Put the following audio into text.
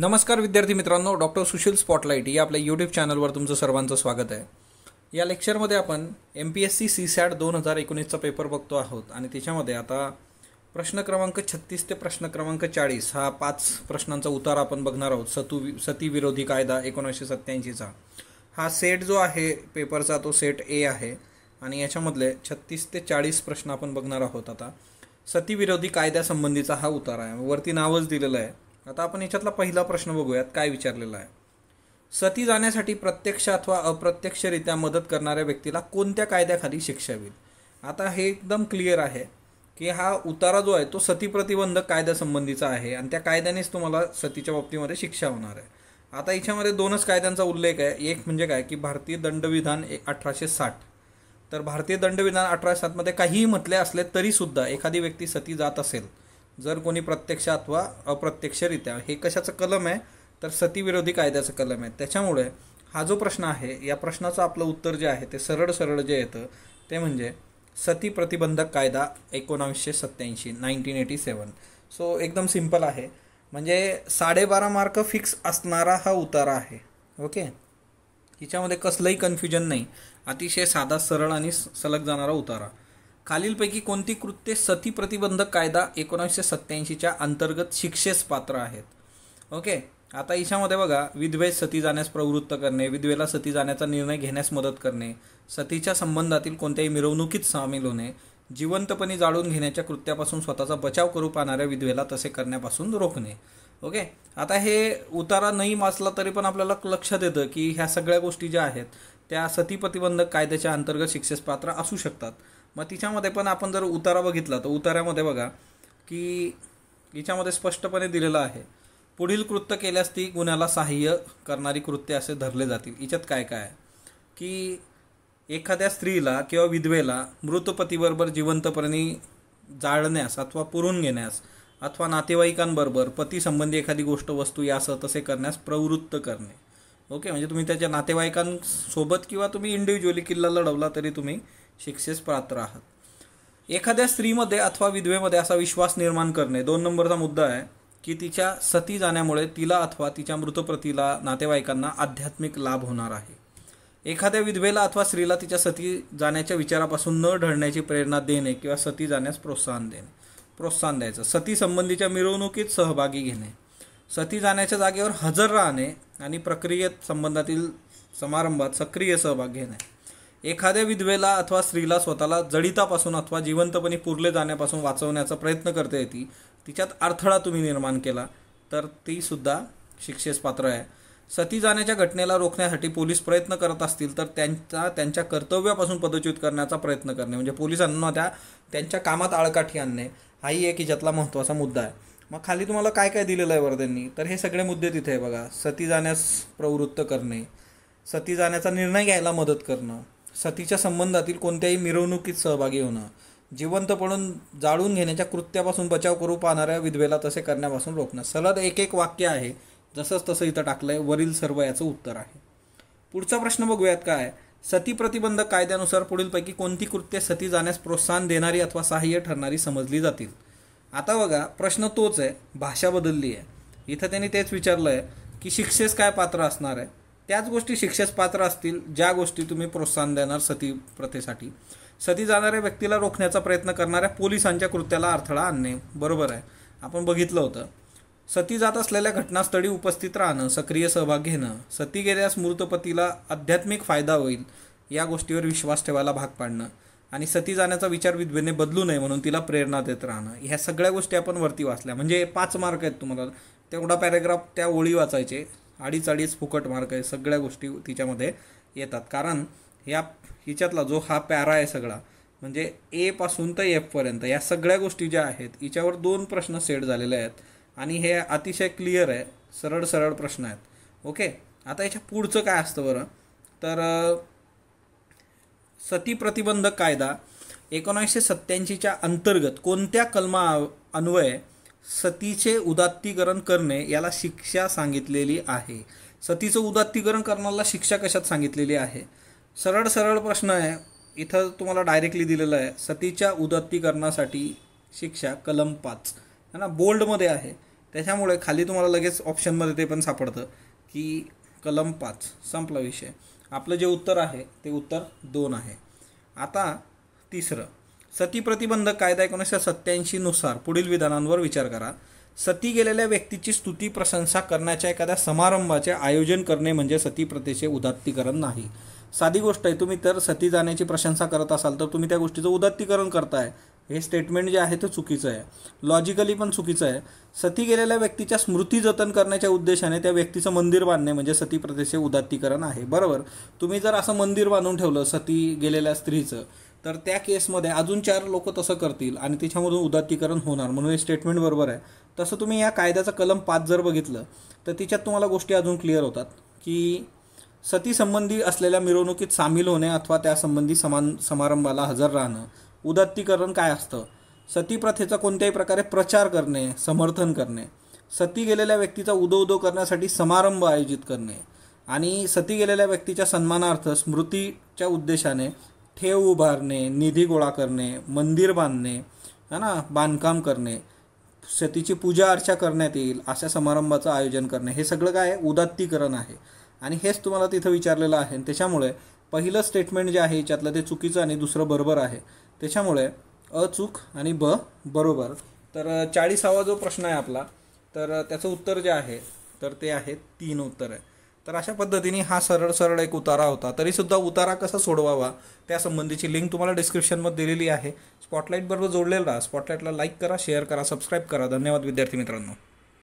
नमस्कार विद्यार्थी मित्रांनो डॉक्टर सुशील स्पॉटलाईट या आपल्या यूट्यूब चॅनलवर तुमचं सर्वांचं स्वागत आहे या लेक्चरमध्ये आपण M P S C C SAT दोन हजार एकोणीसचा पेपर बघतो आहोत आणि त्याच्यामध्ये आता प्रश्न क्रमांक छत्तीस ते प्रश्न क्रमांक चाळीस हा पाच प्रश्नांचा उतार आपण बघणार आहोत सतू विरोधी कायदा एकोणीसशे सत्त्याऐंशीचा हा सेट जो आहे पेपरचा तो सेट ए आहे आणि याच्यामधले छत्तीस ते चाळीस प्रश्न आपण बघणार आहोत आता सतीविरोधी कायद्यासंबंधीचा हा उतार आहे वरती नावच दिलेलं आहे आता आपण याच्यातला पहिला प्रश्न बघूयात काय विचारलेला आहे सती जाण्यासाठी प्रत्यक्ष अथवा अप्रत्यक्षरित्या मदत करणाऱ्या व्यक्तीला कोणत्या कायद्याखाली शिक्षा होईल आता हे एकदम क्लिअर आहे की हा उतारा जो आहे तो सती प्रतिबंधक कायद्यासंबंधीचा आहे आणि त्या कायद्यानेच तुम्हाला सतीच्या बाबतीमध्ये शिक्षा होणार आहे आता याच्यामध्ये दोनच कायद्यांचा उल्लेख आहे एक म्हणजे काय की भारतीय दंडविधान एक अठराशे साठ तर भारतीय दंडविधान अठराशे सातमध्ये काहीही म्हटले असले तरीसुद्धा एखादी व्यक्ती सती जात असेल जर कोणी प्रत्यक्ष अथवा अप्रत्यक्षरित्या हे कशाचं कलम आहे तर सतीविरोधी कायद्याचं कलम आहे त्याच्यामुळे हा जो प्रश्न आहे या प्रश्नाचं आपलं उत्तर जे आहे ते सरळ सरळ जे येतं ते म्हणजे सती प्रतिबंधक कायदा एकोणावीसशे सत्त्याऐंशी नाईन्टीन एटी सेवन सो एकदम सिम्पल आहे म्हणजे साडेबारा मार्क फिक्स असणारा हा उतारा आहे ओके हिच्यामध्ये कसलंही कन्फ्युजन नाही अतिशय साधा सरळ आणि सलग जाणारा उतारा खालीलपैकी कोणती कृत्ये सती प्रतिबंधक कायदा एकोणीसशे सत्त्याऐंशीच्या अंतर्गत शिक्षेस पात्र आहेत ओके आता याच्यामध्ये बघा विधवे सती जाण्यास प्रवृत्त करणे विधवेला सती जाण्याचा निर्णय घेण्यास मदत करणे सतीच्या संबंधातील कोणत्याही मिरवणुकीत सामील होणे जिवंतपणे जाळून घेण्याच्या कृत्यापासून स्वतःचा बचाव करू पाहणाऱ्या विधवेला तसे करण्यापासून रोखणे ओके आता हे उतारा नाही वाचला तरी पण आपल्याला लक्षात येतं की ह्या सगळ्या गोष्टी ज्या आहेत त्या सती प्रतिबंधक कायद्याच्या अंतर्गत शिक्षेस पात्र असू शकतात मग तिच्यामध्ये पण आपण जर उतारा बघितला तर उतारामध्ये बघा की हिच्यामध्ये स्पष्टपणे दिलेलं आहे पुढील कृत्य केल्यास ती गुन्ह्याला सहाय्य करणारी कृत्य असे धरले जातील हिच्यात काय काय आहे की एखाद्या स्त्रीला किंवा विधवेला मृतपतीबरोबर जिवंतपणे जाळण्यास अथवा पुरून घेण्यास अथवा नातेवाईकांबरोबर पतीसंबंधी एखादी गोष्ट वस्तू यासह तसे करण्यास प्रवृत्त करणे ओके म्हणजे तुम्ही त्याच्या नातेवाईकांसोबत किंवा तुम्ही इंडिव्हिज्युअली किल्ला लढवला तरी तुम्ही शिक्षेस पात्र आहात एखाद्या स्त्रीमध्ये अथवा विधवेमध्ये असा विश्वास निर्माण करणे दोन नंबरचा मुद्दा आहे की तिच्या सती जाण्यामुळे तिला अथवा तिच्या मृतप्रतीला नातेवाईकांना आध्यात्मिक लाभ होणार आहे एखाद्या विधवेला अथवा स्त्रीला तिच्या सती जाण्याच्या विचारापासून न ढळण्याची प्रेरणा देणे किंवा सती जाण्यास प्रोत्साहन देणे प्रोत्साहन द्यायचं सती संबंधीच्या मिरवणुकीत सहभागी घेणे सती जाण्याच्या जागेवर हजर राहणे आणि प्रक्रियेत संबंधातील समारंभात सक्रिय सहभाग घेणे एखाद्या विधवेला अथवा स्त्रीला स्वतःला जडितापासून अथवा जिवंतपणे पुरले जाण्यापासून वाचवण्याचा प्रयत्न करता येतील तिच्यात अडथळा तुम्ही निर्माण केला तर ती सुद्धा शिक्षेस पात्र आहे सती जाण्याच्या घटनेला रोखण्यासाठी पोलीस प्रयत्न करत असतील तर त्यांचा त्यांच्या कर्तव्यापासून पदच्युत करण्याचा प्रयत्न करणे म्हणजे पोलिसांना त्या त्यांच्या कामात आळकाठी आणणे हाही एक हिच्यातला महत्त्वाचा मुद्दा आहे मग खाली तुम्हाला काय काय दिलेलं आहे वर्ध्यांनी तर हे सगळे मुद्दे तिथे आहे बघा सती जाण्यास प्रवृत्त करणे सती जाण्याचा निर्णय घ्यायला मदत करणं सतीच्या संबंधातील कोणत्याही मिरवणुकीत सहभागी होणं जिवंत पडून जाळून घेण्याच्या कृत्यापासून बचाव करू पाहणाऱ्या विधवेला तसे करण्यापासून रोखणं सलग एक एक वाक्य आहे जसंच तसं इथं टाकलंय वरील सर्व याचं उत्तर आहे पुढचा प्रश्न बघूयात काय सती प्रतिबंधक कायद्यानुसार पुढीलपैकी कोणती कृत्ये सती जाण्यास प्रोत्साहन देणारी अथवा सहाय्य ठरणारी समजली जातील आता बघा प्रश्न तोच आहे भाषा बदलली आहे इथं त्यांनी तेच विचारलं आहे की शिक्षेस काय पात्र असणार आहे त्याच गोष्टी शिक्षेस पात्र असतील ज्या गोष्टी तुम्ही प्रोत्साहन देणार सती प्रथेसाठी सती जाणाऱ्या व्यक्तीला रोखण्याचा प्रयत्न करणाऱ्या पोलिसांच्या कृत्याला अडथळा आणणे बरोबर आहे आपण बघितलं होतं सती जात असलेल्या घटनास्थळी उपस्थित राहणं सक्रिय सहभाग घेणं सती गेल्यास मृतपतीला आध्यात्मिक फायदा होईल या गोष्टीवर विश्वास ठेवायला भाग पाडणं आणि सती जाण्याचा विचार विद्वेने बदलू नये म्हणून तिला प्रेरणा देत राहणं ह्या सगळ्या गोष्टी आपण वरती वाचल्या म्हणजे पाच मार्क आहेत तुम्हाला तेवढा पॅरेग्राफ त्या ओळी वाचायचे अडीच अडीच फुकट मार्क आहे सगळ्या गोष्टी तिच्यामध्ये येतात कारण या हिच्यातला जो हा पॅरा आहे सगळा म्हणजे एपासून तर एफपर्यंत या सगळ्या गोष्टी ज्या आहेत हिच्यावर दोन प्रश्न सेट झालेले आहेत आणि हे अतिशय क्लिअर आहे सरळ सरळ प्रश्न आहेत ओके आता याच्या पुढचं काय असतं बरं तर सती प्रतिबंधक कायदा एकोणीसशे सत्त्याऐंशीच्या अंतर्गत कोणत्या कलमा अन्वये सतीचे उदात्तीकरण करणे याला शिक्षा सांगितलेली आहे सतीचं उदात्तीकरण करण्याला शिक्षा कशात सांगितलेली आहे सरळ सरळ प्रश्न आहे इथं तुम्हाला डायरेक्टली दिलेलं आहे सतीच्या उदात्तीकरणासाठी शिक्षा कलम पाच है ना बोल्डमध्ये आहे त्याच्यामुळे खाली तुम्हाला लगेच ऑप्शनमध्ये ते पण सापडतं की कलम पाच संपला विषय आपलं जे उत्तर आहे ते उत्तर दोन आहे आता तिसरं सती प्रतिबंधक कायदा एकोणीसशे सत्त्याऐंशीनुसार पुढील विधानांवर विचार करा सती गेलेल्या व्यक्तीची स्तुती प्रशंसा करण्याच्या एखाद्या समारंभाचे आयोजन करणे म्हणजे सती प्रथेचे उदात्तीकरण नाही साधी गोष्ट आहे तुम्ही तर सती जाण्याची प्रशंसा करत असाल तर तुम्ही त्या गोष्टीचं उदात्तीकरण करताय हे स्टेटमेंट जे आहे ते चुकीचं आहे लॉजिकली पण चुकीचं आहे सती गेलेल्या व्यक्तीच्या स्मृती जतन करण्याच्या उद्देशाने त्या व्यक्तीचं मंदिर बांधणे म्हणजे सती प्रथेचे उदात्तीकरण आहे बरोबर तुम्ही जर असं मंदिर बांधून ठेवलं सती गेलेल्या स्त्रीचं तर त्या केसमध्ये अजून चार लोक तसं करतील आणि तिच्यामधून उदात्तीकरण होणार म्हणून हे स्टेटमेंट बरोबर आहे तसं तुम्ही या कायद्याचा कलम पाच जर बघितलं तर तिच्यात तुम्हाला गोष्टी अजून क्लिअर होतात की सतीसंबंधी असलेल्या मिरवणुकीत सामील होणे अथवा त्यासंबंधी समान समारंभाला हजर राहणं उदात्तीकरण काय असतं सती प्रथेचा कोणत्याही प्रकारे प्रचार करणे समर्थन करणे सती गेलेल्या व्यक्तीचा उदो उदो करण्यासाठी समारंभ आयोजित करणे आणि सती गेलेल्या व्यक्तीच्या सन्मानार्थ स्मृतीच्या उद्देशाने ठेव उभारणे निधी गोळा करणे मंदिर बांधणे है ना बांधकाम करणे सतीची पूजा अर्चा करण्यात येईल अशा समारंभाचं आयोजन करणे हे सगळं काय उदात्तीकरण आहे आणि हेच तुम्हाला तिथं विचारलेलं आहे आणि त्याच्यामुळे पहिलं स्टेटमेंट जे आहे याच्यातलं ते चुकीचं आणि दुसरं बरोबर आहे त्याच्यामुळे अ चूक आणि ब बरोबर तर चाळीसावा जो प्रश्न आहे आपला तर त्याचं उत्तर जे आहे तर ते आहे तीन उत्तर आहे तर अशा पद्धतीने हा सरळ सरळ एक उतारा होता तरीसुद्धा उतारा कसा सोडवावा त्यासंबंधीची लिंक तुम्हाला डिस्क्रिप्शनमध्ये दिलेली आहे स्पॉटलाईटबरोबर जोडलेला स्पॉटलाईटला लाईक करा शेअर करा सबस्क्राईब करा धन्यवाद विद्यार्थी मित्रांनो